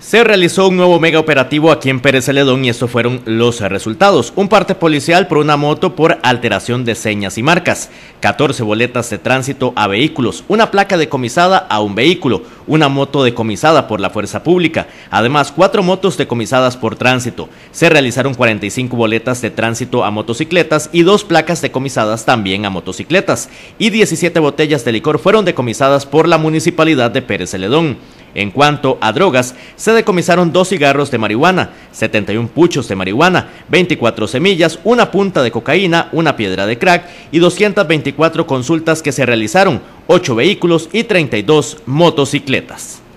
Se realizó un nuevo mega operativo aquí en Pérez Celedón y estos fueron los resultados. Un parte policial por una moto por alteración de señas y marcas, 14 boletas de tránsito a vehículos, una placa decomisada a un vehículo, una moto decomisada por la fuerza pública, además cuatro motos decomisadas por tránsito. Se realizaron 45 boletas de tránsito a motocicletas y dos placas decomisadas también a motocicletas y 17 botellas de licor fueron decomisadas por la municipalidad de Pérez Celedón. En cuanto a drogas, se decomisaron dos cigarros de marihuana, 71 puchos de marihuana, 24 semillas, una punta de cocaína, una piedra de crack y 224 consultas que se realizaron, 8 vehículos y 32 motocicletas.